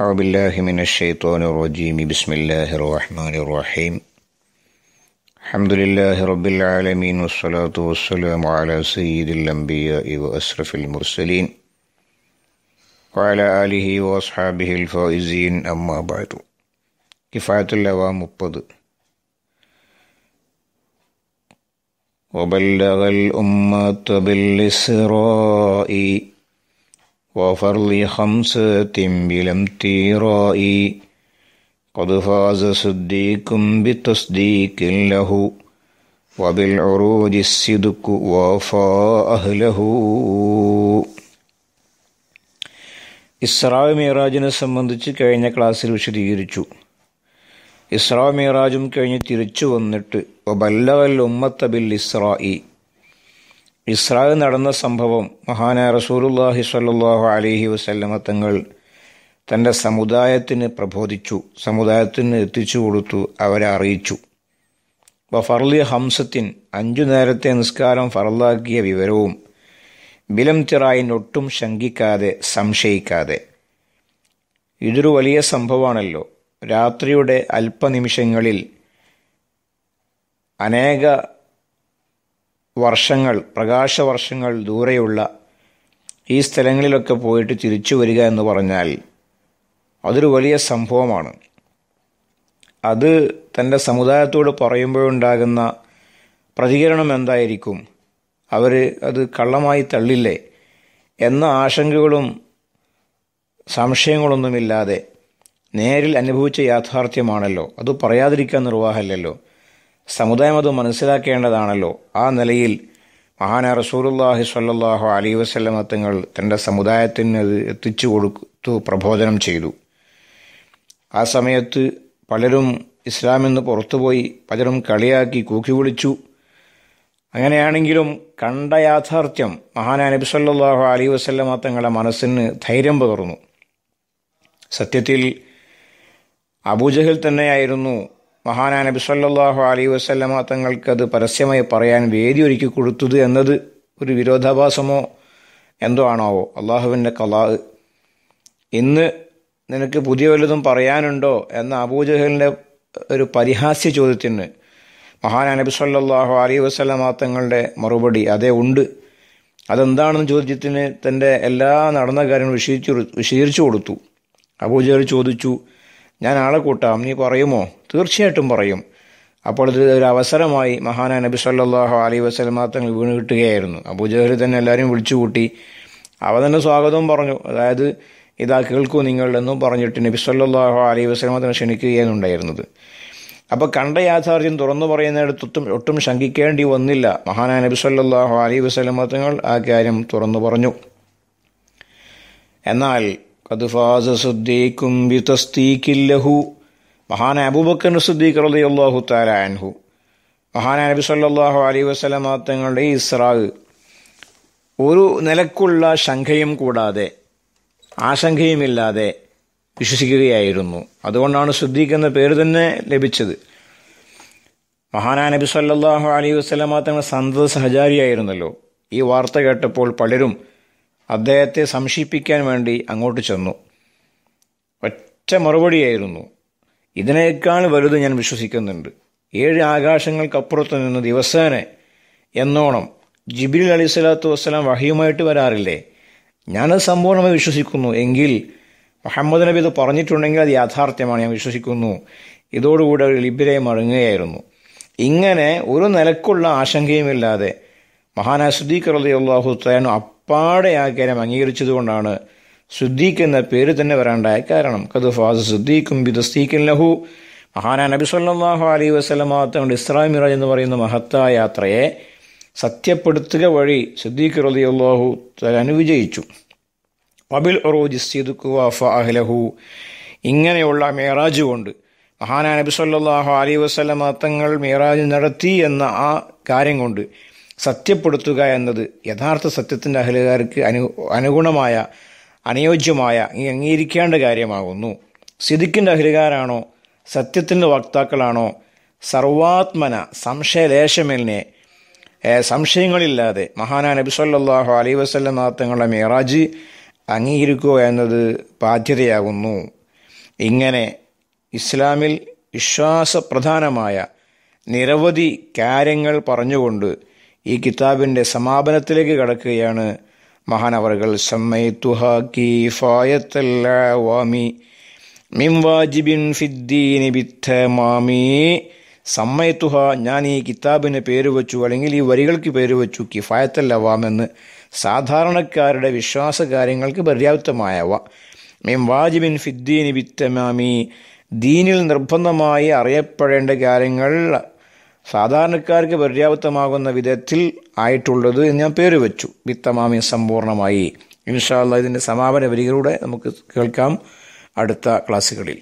أعوذ بالله من الشيطان الرجيم بسم الله الرحمن الرحيم الحمد لله رب العالمين والصلاة والسلام على سيد الأنبياء وأسرف المرسلين وعلى آله وأصحابه الفائزين أما بعد كفاية اللوام الطد وبلغ الأمة بالإسراء وفرض خمسة بلا امتراء قد فاز صديق بتصديق له وبالعروج الصدق وافى أهله ഇസ്രാ മിറാജിനെ സംബന്ധിച്ച് കഴിഞ്ഞ ക്ലാസ്സിൽ വിശദീകരിച്ചു ഇസ്രാ മിറാജും കഴിഞ്ഞ് തിരിച്ചു വന്നിട്ട് ബല്ലവൽ ഉമ്മത്തബിൽ ഇസ്രായി ഇസ്രാ നടന്ന സംഭവം മഹാനായ റസൂലുല്ലാഹി സ്വല്ലല്ലാഹു അലഹി വസല്ലമ തങ്ങൾ തൻ്റെ സമുദായത്തിന് പ്രബോധിച്ചു സമുദായത്തിന് എത്തിച്ചു കൊടുത്തു അവരെ അറിയിച്ചു ഫർലി ഹംസത്തിൻ അഞ്ചു നേരത്തെ നിസ്കാരം ഫറലാക്കിയ വിവരവും ബിലം തിറായിൻ ഒട്ടും ശങ്കിക്കാതെ സംശയിക്കാതെ ഇതൊരു വലിയ സംഭവമാണല്ലോ രാത്രിയുടെ അല്പനിമിഷങ്ങളിൽ അനേക വർഷങ്ങൾ പ്രകാശവർഷങ്ങൾ ദൂരെയുള്ള ഈ സ്ഥലങ്ങളിലൊക്കെ പോയിട്ട് തിരിച്ചു വരിക എന്ന് പറഞ്ഞാൽ അതൊരു വലിയ സംഭവമാണ് അത് തൻ്റെ സമുദായത്തോട് പറയുമ്പോഴുണ്ടാകുന്ന പ്രതികരണം എന്തായിരിക്കും അവർ അത് കള്ളമായി തള്ളില്ലേ എന്ന ആശങ്കകളും സംശയങ്ങളൊന്നുമില്ലാതെ നേരിൽ അനുഭവിച്ച യാഥാർത്ഥ്യമാണല്ലോ അത് പറയാതിരിക്കാൻ നിർവാഹമല്ലല്ലോ സമുദായം അത് മനസ്സിലാക്കേണ്ടതാണല്ലോ ആ നിലയിൽ മഹാന റസൂലുല്ലാഹി സ്വല്ലാഹു അലൈഹി വസ്ലമ തങ്ങൾ തൻ്റെ സമുദായത്തിന് അത് എത്തിച്ചു കൊടുത്തു പ്രബോധനം ചെയ്തു ആ സമയത്ത് പലരും ഇസ്ലാമെന്ന് പുറത്തുപോയി പലരും കളിയാക്കി കൂക്കി വിളിച്ചു അങ്ങനെയാണെങ്കിലും കണ്ട യാഥാർത്ഥ്യം മഹാന നബി സല്ലാഹു അലൈഹി വസ്ലമ തങ്ങളുടെ മനസ്സിന് ധൈര്യം പകർന്നു സത്യത്തിൽ അബൂജഹൽ തന്നെയായിരുന്നു മഹാനാ നബി സല്ലാഹു അലൈ വസ്ലമ തങ്ങൾക്കത് പരസ്യമായി പറയാൻ വേദി ഒരുക്കി കൊടുത്തത് എന്നത് ഒരു വിരോധാഭാസമോ എന്തോ ആണാവോ അള്ളാഹുവിൻ്റെ കലാ ഇന്ന് നിനക്ക് പുതിയ വല്ലതും പറയാനുണ്ടോ എന്ന അബൂജഹലിൻ്റെ ഒരു പരിഹാസ്യ ചോദ്യത്തിന് മഹാനാ നബി സല്ലാഹു അലൈ വസ്ലമ തങ്ങളുടെ മറുപടി അതേ ഉണ്ട് അതെന്താണെന്ന് ചോദ്യത്തിന് തൻ്റെ എല്ലാ നടന്ന കാര്യങ്ങളും വിശദീകരിച്ചു വിശദീകരിച്ചു കൊടുത്തു അബൂജഹൽ ചോദിച്ചു ഞാൻ ആളെ കൂട്ടാം നീ പറയുമോ തീർച്ചയായിട്ടും പറയും അപ്പോൾ ഇത് ഒരു അവസരമായി മഹാന നബി സല്ലാഹു അലി വസ്ലമാ തങ്ങൾ വീണ് കിട്ടുകയായിരുന്നു അബൂജഹൽ തന്നെ എല്ലാവരും വിളിച്ചുകൂട്ടി അവ തന്നെ സ്വാഗതവും പറഞ്ഞു അതായത് ഇതാ കേൾക്കൂ നിങ്ങൾ പറഞ്ഞിട്ട് നബി സല്ലാഹു അലി വസ്ലമാ ക്ഷണിക്കുകയാണ് ഉണ്ടായിരുന്നത് അപ്പോൾ കണ്ട യാഥാർത്ഥ്യം തുറന്നു പറയുന്നിടത്ത് ഒട്ടും ശങ്കിക്കേണ്ടി വന്നില്ല മഹാന നബി സല്ലാഹു അലി വസ്ലമാ തങ്ങൾ ആ കാര്യം തുറന്നു പറഞ്ഞു എന്നാൽ കത് സുദ്ദീഖും വിതസ്തീഖില്ലഹു മഹാന അബൂബക്കർ സുദ്ദീഖ് റലി അള്ളാഹു താലാൻഹു മഹാന നബി സല്ലാഹു അലൈ വസ്ലമാങ്ങളുടെ തങ്ങളുടെ ഇസ്രാഹ് ഒരു നിലക്കുള്ള ശംഖയും കൂടാതെ ആശങ്കയുമില്ലാതെ വിശ്വസിക്കുകയായിരുന്നു അതുകൊണ്ടാണ് സുദ്ദീഖ് എന്ന പേര് തന്നെ ലഭിച്ചത് മഹാനാ നബി സല്ലാഹു അലൈഹി വസ്ലമ സന്തത സഹചാരിയായിരുന്നല്ലോ ഈ വാർത്ത കേട്ടപ്പോൾ പലരും അദ്ദേഹത്തെ സംശയിപ്പിക്കാൻ വേണ്ടി അങ്ങോട്ട് ചെന്നു ഒറ്റ മറുപടിയായിരുന്നു ഇതിനേക്കാൾ വലുത് ഞാൻ വിശ്വസിക്കുന്നുണ്ട് ഏഴ് ആകാശങ്ങൾക്കപ്പുറത്ത് നിന്ന് ദിവസേന എന്നോണം ജിബിൽ അലി സ്വലാത്തു വസ്സലാം വഹിയുമായിട്ട് വരാറില്ലേ ഞാനത് സമ്പൂർണ്ണമായി വിശ്വസിക്കുന്നു എങ്കിൽ മുഹമ്മദ് നബി ഇത് പറഞ്ഞിട്ടുണ്ടെങ്കിൽ അത് യാഥാർത്ഥ്യമാണ് ഞാൻ വിശ്വസിക്കുന്നു ഇതോടുകൂടി ഒരു ലിബിരെ മടങ്ങുകയായിരുന്നു ഇങ്ങനെ ഒരു നിലക്കുള്ള ആശങ്കയുമില്ലാതെ മഹാനാസുദ്ദീഖ് റളിയല്ലാഹു തയാനും പാടെ ആ കാര്യം അംഗീകരിച്ചതുകൊണ്ടാണ് സുദ്ദീഖ് എന്ന പേര് തന്നെ വരാണ്ടായ കാരണം കത് ഫാസ് സുദ്ദീഖും ബിദസ്തീഖിൻ ലഹു മഹാനാ നബി സല്ലാഹു അലൈ വസ്ലമാത്തങ്ങളുടെ ഇസ്ലാം മിറാജ് എന്ന് പറയുന്ന മഹത്തായ യാത്രയെ സത്യപ്പെടുത്തുക വഴി സുദ്ദീഖ് റലിയുള്ളാഹു അനുവിജയിച്ചു വബിൽ ഒറോജി സിദുക്കുവാഫ അഹ്ലഹു ഇങ്ങനെയുള്ള മേറാജ് കൊണ്ട് മഹാനാ നബി സല്ലാഹു അലൈ വസ്ലമാത്തങ്ങൾ മേറാജ് നടത്തി എന്ന ആ കാര്യം കൊണ്ട് സത്യപ്പെടുത്തുക എന്നത് യഥാർത്ഥ സത്യത്തിൻ്റെ അഹലുകാർക്ക് അനു അനുഗുണമായ അനുയോജ്യമായ അംഗീകരിക്കേണ്ട കാര്യമാകുന്നു സിദിക്കിൻ്റെ അഹലുകാരാണോ സത്യത്തിൻ്റെ വക്താക്കളാണോ സർവാത്മന സംശയലേശമേലിനെ സംശയങ്ങളില്ലാതെ മഹാനാ നബി സല്ലാഹു അലൈ വസ്ലം തങ്ങളുടെ മേറാജ് അംഗീകരിക്കുക എന്നത് ബാധ്യതയാകുന്നു ഇങ്ങനെ ഇസ്ലാമിൽ വിശ്വാസപ്രധാനമായ നിരവധി കാര്യങ്ങൾ പറഞ്ഞുകൊണ്ട് ഈ കിതാബിൻ്റെ സമാപനത്തിലേക്ക് കടക്കുകയാണ് മഹാനവറുകൾ സമ്മയത്തുഹ ഞാൻ ഈ കിതാബിന് പേര് വച്ചു അല്ലെങ്കിൽ ഈ വരികൾക്ക് പേര് വച്ചു കിഫായത്തല്ലവാമെന്ന് സാധാരണക്കാരുടെ വിശ്വാസ കാര്യങ്ങൾക്ക് പര്യാപ്തമായവ മീം വാജിബിൻ ഫിദ്ദീനി വിത്തമാമി ദീനിൽ നിർബന്ധമായി അറിയപ്പെടേണ്ട കാര്യങ്ങൾ സാധാരണക്കാർക്ക് പര്യാപ്തമാകുന്ന വിധത്തിൽ ആയിട്ടുള്ളത് ഞാൻ പേര് വെച്ചു വിത്തമാമി സമ്പൂർണമായി ഇൻഷാല്ല ഇതിൻ്റെ സമാപന വരികളുടെ നമുക്ക് കേൾക്കാം അടുത്ത ക്ലാസ്സുകളിൽ